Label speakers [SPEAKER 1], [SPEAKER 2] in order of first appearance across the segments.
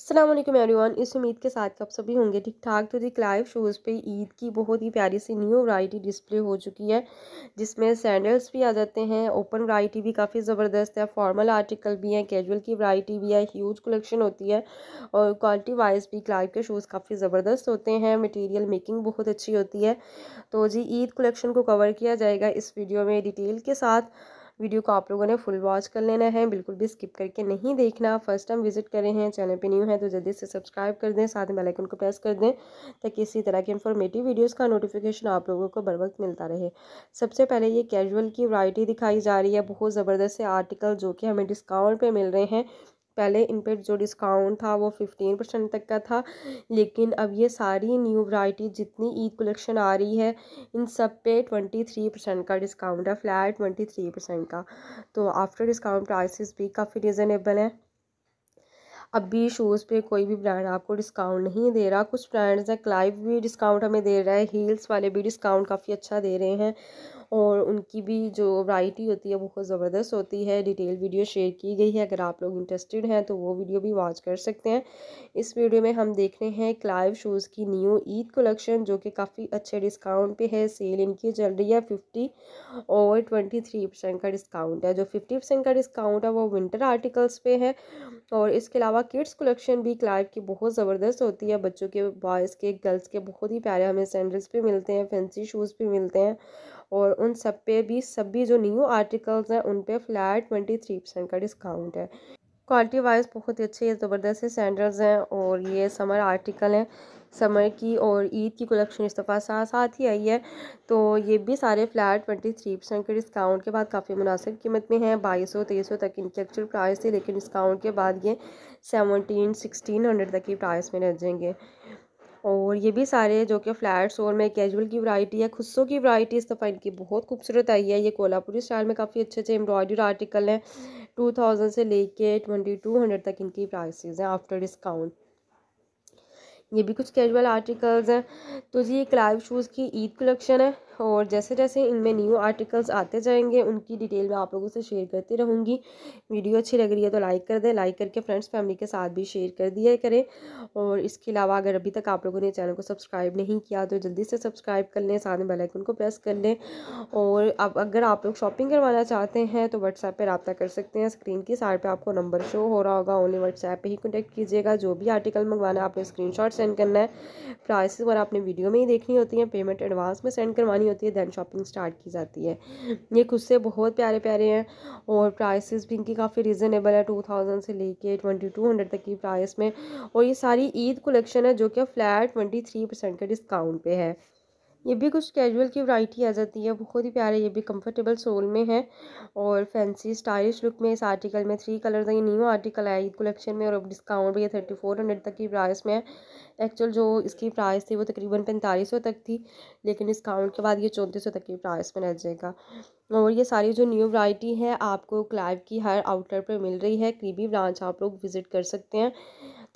[SPEAKER 1] Aslam everyone इस उम्मीद के साथ आप सभी होंगे ठीक ठाक तो जी क्लाइव शूज़ पे ईद की बहुत ही प्यारी सी न्यू वैरायटी डिस्प्ले हो चुकी है जिसमें सैंडल्स भी आ जाते हैं ओपन वैरायटी भी काफ़ी ज़बरदस्त है फॉर्मल आर्टिकल भी है कैजुअल की वैरायटी भी है ह्यूज कलेक्शन होती है और क्वालिटी वाइज भी क्लाइव के शूज़ काफ़ी ज़बरदस्त होते हैं मटीरियल मेकिंग बहुत अच्छी होती है तो जी ईद कलेक्शन को कवर किया जाएगा इस वीडियो में डिटेल के साथ वीडियो को आप लोगों ने फुल वॉच कर लेना है बिल्कुल भी स्किप करके नहीं देखना फर्स्ट टाइम विजिट करें हैं चैनल पे न्यू है तो जल्दी से सब्सक्राइब कर दें साथ में बेलाइकन को प्रेस कर दें ताकि इसी तरह के इन्फॉर्मेटिव वीडियोज़ का नोटिफिकेशन आप लोगों को बर वक्त मिलता रहे सबसे पहले ये कैजुअल की वरायटी दिखाई जा रही है बहुत ज़बरदस्त आर्टिकल जो कि हमें डिस्काउंट पर मिल रहे हैं पहले इन पर जो डिस्काउंट था वो फिफ्टीन परसेंट तक का था लेकिन अब ये सारी न्यू वैरायटी जितनी ईद कलेक्शन आ रही है इन सब पे ट्वेंटी थ्री परसेंट का डिस्काउंट है फ्लैट ट्वेंटी थ्री परसेंट का तो आफ्टर डिस्काउंट प्राइसेस भी काफ़ी रिजनेबल हैं अब भी शूज़ पे कोई भी ब्रांड आपको डिस्काउंट नहीं दे रहा कुछ ब्रांड्स हैं क्लाइव भी डिस्काउंट हमें दे रहा है हील्स वाले भी डिस्काउंट काफ़ी अच्छा दे रहे हैं और उनकी भी जो वैरायटी होती है बहुत ज़बरदस्त होती है डिटेल वीडियो शेयर की गई है अगर आप लोग इंटरेस्टेड हैं तो वो वीडियो भी वॉच कर सकते हैं इस वीडियो में हम देख रहे हैं क्लाइव शूज़ की न्यू ईद कलेक्शन जो कि काफ़ी अच्छे डिस्काउंट पे है सेल इनकी चल रही है फिफ्टी और ट्वेंटी थ्री परसेंट का डिस्काउंट है जो फिफ्टी परसेंट का डिस्काउंट है वो विंटर आर्टिकल्स पर है और इसके अलावा अलावा किड्स कलेक्शन भी क्लाइव की बहुत ज़बरदस्त होती है बच्चों के बॉयज़ के गर्ल्स के बहुत ही प्यारे हमें सैंडल्स भी मिलते हैं फैंसी शूज़ भी मिलते हैं और उन सब पे भी सब भी जो न्यू आर्टिकल्स हैं उन पे फ्लैट ट्वेंटी थ्री परसेंट का डिस्काउंट है क्वालिटी वाइज बहुत ही अच्छे ज़बरदस्त से सैंडल्स हैं और ये समर आर्टिकल हैं समर की और ईद की कलेक्शन इस दफ़ा साथ साथ ही आई है तो ये भी सारे फ्लैट ट्वेंटी थ्री परसेंट के डिस्काउंट के बाद काफ़ी मुनासिब कीमत में हैं बाईस सौ तेईस सौ तक इनकी एक्चुअल प्राइस थी लेकिन डिस्काउंट के बाद ये सेवनटीन सिक्सटीन हंड्रेड तक की प्राइस में रह जाएंगे और ये भी सारे जो कि फ्लैट्स और में कैजुअल की वैरायटी है खुस्सों की वैरायटी इस दफ़ा इनकी बहुत खूबसूरत आई है ये कोल्हापुरी स्टाइल में काफ़ी अच्छे अच्छे एम्ब्रॉयडरी आर्टिकल हैं टू थाउजेंड से लेके ट्वेंटी टू हंड्रेड तक इनकी प्राइसेस हैं आफ्टर डिस्काउंट ये भी कुछ कैजुअल आर्टिकल्स हैं तो जी ये क्लाइव शूज़ की ईद कलेक्शन है और जैसे जैसे इनमें न्यू आर्टिकल्स आते जाएंगे उनकी डिटेल मैं आप लोगों से शेयर करती रहूँगी वीडियो अच्छी लग रही है तो लाइक कर दें लाइक करके फ्रेंड्स फैमिली के साथ भी शेयर कर दिया करें और इसके अलावा अगर अभी तक आप लोगों ने चैनल को सब्सक्राइब नहीं किया तो जल्दी से सब्सक्राइब कर लें साथ में बेलाइकन को प्रेस कर लें और अब अगर आप लोग शॉपिंग करवाना चाहते हैं तो व्हाट्सएप पर रबता कर सकते हैं स्क्रीन की साइड पर आपको नंबर शो हो रहा होगा ओनली व्हाट्सएप पर ही कॉन्टैक्ट कीजिएगा जो भी आर्टिकल मंगवाना है आपने स्क्रीन सेंड करना है प्राइस वगैरह आपने वीडियो में ही देखनी होती है पेमेंट एडवांस में सेंड करवानी हुई होती है दैन शॉपिंग स्टार्ट की जाती है ये खुद से बहुत प्यारे प्यारे हैं और प्राइसेस भी इनकी काफ़ी रिजनेबल है टू थाउजेंड से लेके ट्वेंटी टू हंड्रेड तक की प्राइस में और ये सारी ईद कलेक्शन है जो कि फ्लैट ट्वेंटी थ्री परसेंट के डिस्काउंट पे है ये भी कुछ कैजुअल की वैरायटी आ जाती है बहुत ही प्यारे ये भी कंफर्टेबल सोल में है और फैंसी स्टाइलिश लुक में इस आर्टिकल में थ्री कलर का ये न्यू आर्टिकल आया ईद कलेक्शन में और अब डिस्काउंट भी है थर्टी फोर हंड्रेड तक की प्राइस में है एक्चुअल जो इसकी प्राइस थी वो तकरीबन पैंतालीस सौ तक थी लेकिन डिस्काउंट के बाद ये चौंतीस सौ तक की प्राइस में रह जाएगा और ये सारी जो न्यू वैरायटी है आपको क्लाइव की हर आउटलेट पर मिल रही है करीबी ब्रांच आप लोग विज़िट कर सकते हैं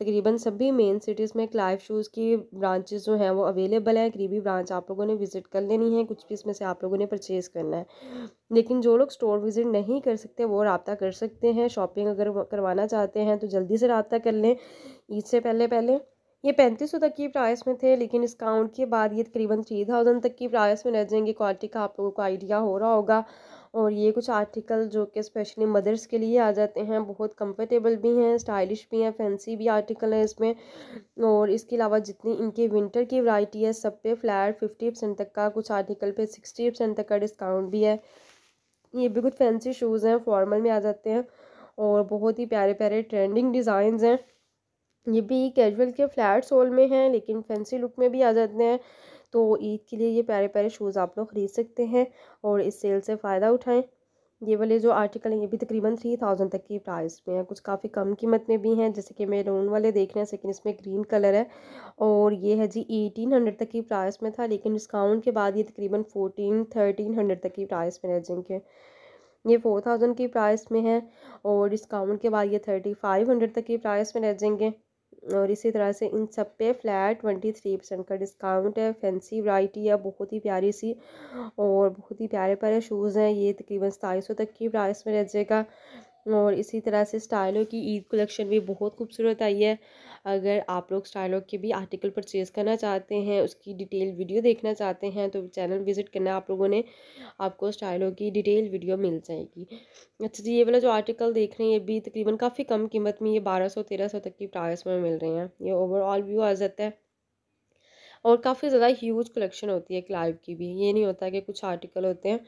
[SPEAKER 1] तकरीबन सभी मेन सिटीज़ में क्लाइव शूज़ की ब्रांचेस जो हैं वो अवेलेबल हैं करीबी ब्रांच आप लोगों ने विज़िट कर लेनी है कुछ भी इसमें से आप लोगों ने परचेज़ करना है लेकिन जो लोग स्टोर विज़िट नहीं कर सकते वो रबता कर सकते हैं शॉपिंग अगर करवाना चाहते हैं तो जल्दी से रबता कर लें ईद से पहले पहले ये पैंतीस सौ तक की प्राइस में थे लेकिन डिस्काउंट के बाद ये तकरीबन थ्री थाउजेंड तक की प्राइस में रह जाएंगे क्वालिटी का आप लोगों को आइडिया हो रहा होगा और ये कुछ आर्टिकल जो कि स्पेशली मदर्स के लिए आ जाते हैं बहुत कंफर्टेबल भी हैं स्टाइलिश भी हैं फैंसी भी आर्टिकल हैं इसमें और इसके अलावा जितनी इनके विंटर की वैरायटी है सब पे फ्लैट फिफ्टी परसेंट तक का कुछ आर्टिकल पे सिक्सटी परसेंट तक का डिस्काउंट भी है ये भी कुछ फैंसी शूज़ हैं फॉर्मल में आ जाते हैं और बहुत ही प्यारे प्यारे ट्रेंडिंग डिज़ाइन हैं ये भी कैजुअल के फ्लैट सोल में हैं लेकिन फैंसी लुक में भी आ जाते हैं तो ईद के लिए ये प्यारे प्यारे शूज़ आप लोग ख़रीद सकते हैं और इस सेल से फ़ायदा उठाएं ये वाले जो आर्टिकल हैं ये भी तकरीबन थ्री थाउजेंड तक की प्राइस में है कुछ काफ़ी कम कीमत में भी हैं जैसे कि लोन वाले देख रहे हैं लेकिन इसमें ग्रीन कलर है और ये है जी एटीन हंड्रेड तक की प्राइस में था लेकिन डिस्काउंट के बाद ये तकरीबन फोटीन थर्टीन हंड्रेड तक की प्राइस में रह जाएंगे ये फोर थाउजेंड की प्राइस में है और डिस्काउंट के बाद ये थर्टी फाइव हंड्रेड तक की प्राइस में रह जाएंगे और इसी तरह से इन सब पे फ्लैट ट्वेंटी थ्री परसेंट का डिस्काउंट है फैंसी वाइटी है बहुत ही प्यारी सी और बहुत ही प्यारे प्यारे शूज़ हैं ये तकरीबन सताईस सौ तक की प्राइस में रह जाएगा और इसी तरह से स्टाइलों की ईद कलेक्शन भी बहुत खूबसूरत आई है अगर आप लोग स्टाइलों के भी आर्टिकल परचेज़ करना चाहते हैं उसकी डिटेल वीडियो देखना चाहते हैं तो चैनल विज़िट करना आप लोगों ने आपको स्टाइलों की डिटेल वीडियो मिल जाएगी अच्छा जी ये वाला जो आर्टिकल देख रहे हैं ये भी तकरीबन काफ़ी कम कीमत में ये बारह सौ तेरह सौ तक की प्राइस में मिल रहे हैं ये ओवरऑल व्यू आ जाता है और काफ़ी ज़्यादा ह्यूज कलेक्शन होती है क्लाइव की भी ये नहीं होता कि कुछ आर्टिकल होते हैं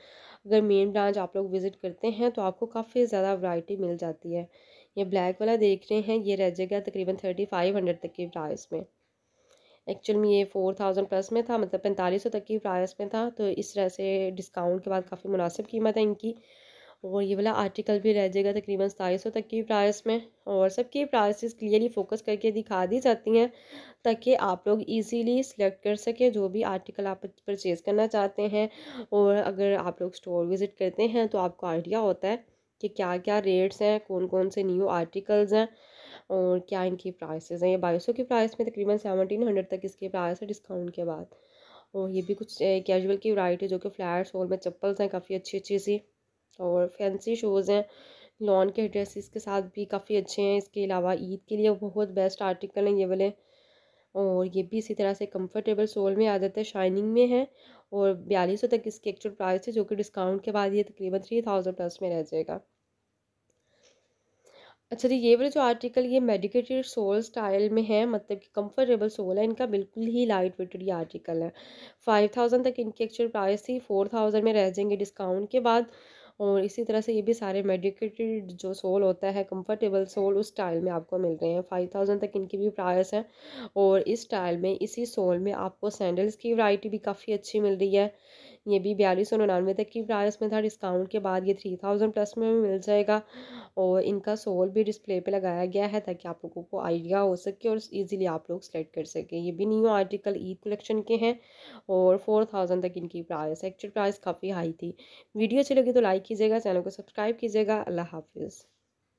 [SPEAKER 1] अगर मेन ब्रांच आप लोग विज़िट करते हैं तो आपको काफ़ी ज़्यादा वैरायटी मिल जाती है ये ब्लैक वाला देख रहे हैं ये रह जाएगा तकरीबन थर्टी फाइव हंड्रेड तक की प्राइस में एक्चुअल में ये फोर थाउजेंड प्लस में था मतलब पैंतालीस सौ तक की प्राइस में था तो इस तरह से डिस्काउंट के बाद काफ़ी मुनासिब कीमत है इनकी और ये वाला आर्टिकल भी रह जाएगा तकरीबन सताईस सौ तक की प्राइस में और सबकी प्राइसेस क्लियरली फोकस करके दिखा दी जाती हैं ताकि आप लोग इजीली सिलेक्ट कर सकें जो भी आर्टिकल आप परचेज़ करना चाहते हैं और अगर आप लोग स्टोर विज़िट करते हैं तो आपको आइडिया होता है कि क्या क्या रेट्स हैं कौन कौन से न्यू आर्टिकल्स हैं और क्या इनकी प्राइसेस हैं ये बाईस सौ की प्राइस में तकरीबन सेवनटीन हंड्रेड तक इसके प्राइस है डिस्काउंट के बाद और ये भी कुछ कैजुअल eh, की वैरायटी जो कि फ्लैट्स और में चप्पल्स हैं काफ़ी अच्छी अच्छी सी और फैंसी शूज़ हैं लॉन के ड्रेसेस के साथ भी काफ़ी अच्छे हैं इसके अलावा ईद के लिए बहुत बेस्ट आर्टिकल हैं ये वाले और ये भी इसी तरह से कंफर्टेबल सोल में आ जाते हैं शाइनिंग में है और बयालीस सौ तक इसके एक्चुअल प्राइस है जो कि डिस्काउंट के बाद ये तकरीबन थ्री थाउजेंड प्लस में रह जाएगा अच्छा जी ये वाले जो आर्टिकल ये मेडिकेटेड सोल स्टाइल में है मतलब कि कंफर्टेबल सोल है इनका बिल्कुल ही लाइट वेटेड ये आर्टिकल है फाइव थाउजेंड तक इनकी एक्चुअल प्राइस थी फोर थाउजेंड में रह जाएंगे डिस्काउंट के बाद और इसी तरह से ये भी सारे मेडिकेटेड जो सोल होता है कंफर्टेबल सोल उस स्टाइल में आपको मिल रहे हैं फाइव थाउजेंड तक इनकी भी प्राइस है और इस स्टाइल में इसी सोल में आपको सैंडल्स की वैरायटी भी काफ़ी अच्छी मिल रही है ये भी बयालीस सौ निन्यानवे तक की प्राइस में था डिस्काउंट के बाद ये थ्री थाउजेंड प्लस में मिल जाएगा और इनका सोल भी डिस्प्ले पे लगाया गया है ताकि आप लोगों को आइडिया हो सके और इजीली आप लोग सेलेक्ट कर सकें ये भी न्यू आर्टिकल ईद कलेक्शन के हैं और फोर थाउजेंड तक इनकी प्राइस एक्चुअल प्राइस काफ़ी हाई थी वीडियो अच्छी लगी तो लाइक कीजिएगा चैनल को सब्सक्राइब कीजिएगा अल्लाह हाफिज़